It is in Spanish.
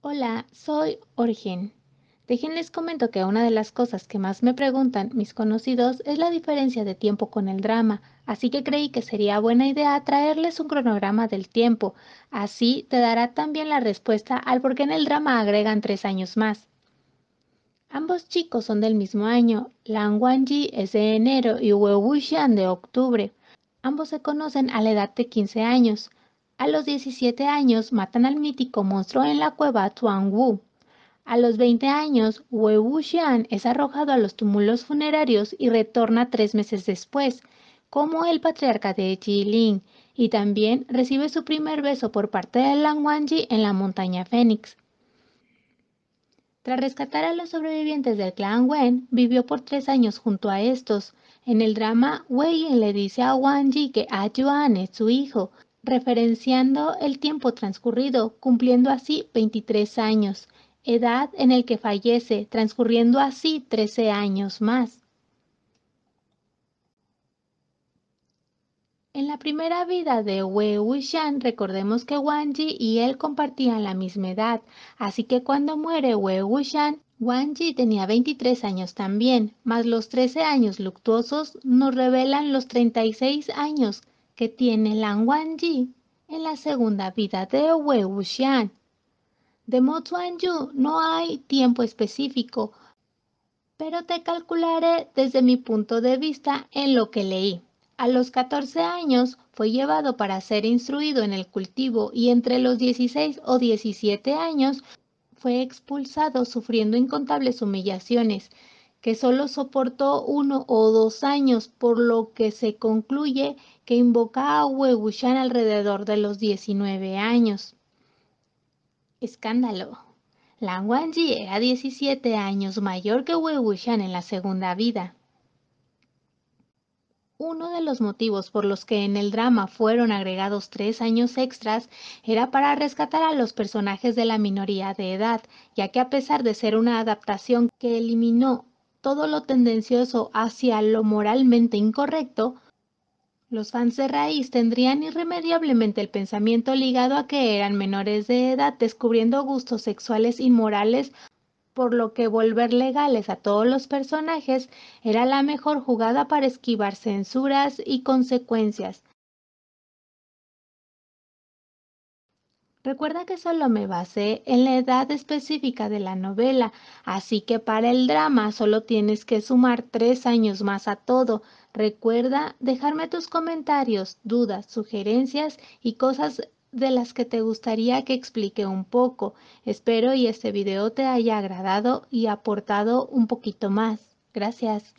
Hola, soy Orgen. Déjenles comento que una de las cosas que más me preguntan mis conocidos es la diferencia de tiempo con el drama, así que creí que sería buena idea traerles un cronograma del tiempo. Así te dará también la respuesta al por qué en el drama agregan tres años más. Ambos chicos son del mismo año, Lan Wangji es de enero y Wei Wuxian de octubre. Ambos se conocen a la edad de 15 años. A los 17 años matan al mítico monstruo en la cueva Tuan Wu. A los 20 años, Wei Wuxian es arrojado a los túmulos funerarios y retorna tres meses después, como el patriarca de Jilin, y también recibe su primer beso por parte de Lan Wangji en la montaña Fénix. Tras rescatar a los sobrevivientes del clan Wen, vivió por tres años junto a estos. En el drama, Wei le dice a Wangji que A Yuan es su hijo, referenciando el tiempo transcurrido, cumpliendo así 23 años, edad en el que fallece, transcurriendo así 13 años más. En la primera vida de Wei Wuxian, recordemos que Wang Yi y él compartían la misma edad, así que cuando muere Wei Wuxian, Wang Yi tenía 23 años también, más los 13 años luctuosos nos revelan los 36 años que tiene Lan Wangji en la segunda vida de Wei Wuxian. De Mo Yu no hay tiempo específico, pero te calcularé desde mi punto de vista en lo que leí. A los 14 años fue llevado para ser instruido en el cultivo y entre los 16 o 17 años fue expulsado sufriendo incontables humillaciones que solo soportó uno o dos años, por lo que se concluye que invocaba a Wuxian alrededor de los 19 años. Escándalo. Lang Wangji era 17 años mayor que Wuxian en la segunda vida. Uno de los motivos por los que en el drama fueron agregados tres años extras era para rescatar a los personajes de la minoría de edad, ya que a pesar de ser una adaptación que eliminó todo lo tendencioso hacia lo moralmente incorrecto, los fans de raíz tendrían irremediablemente el pensamiento ligado a que eran menores de edad descubriendo gustos sexuales inmorales, por lo que volver legales a todos los personajes era la mejor jugada para esquivar censuras y consecuencias. Recuerda que solo me basé en la edad específica de la novela, así que para el drama solo tienes que sumar tres años más a todo. Recuerda dejarme tus comentarios, dudas, sugerencias y cosas de las que te gustaría que explique un poco. Espero y este video te haya agradado y aportado un poquito más. Gracias.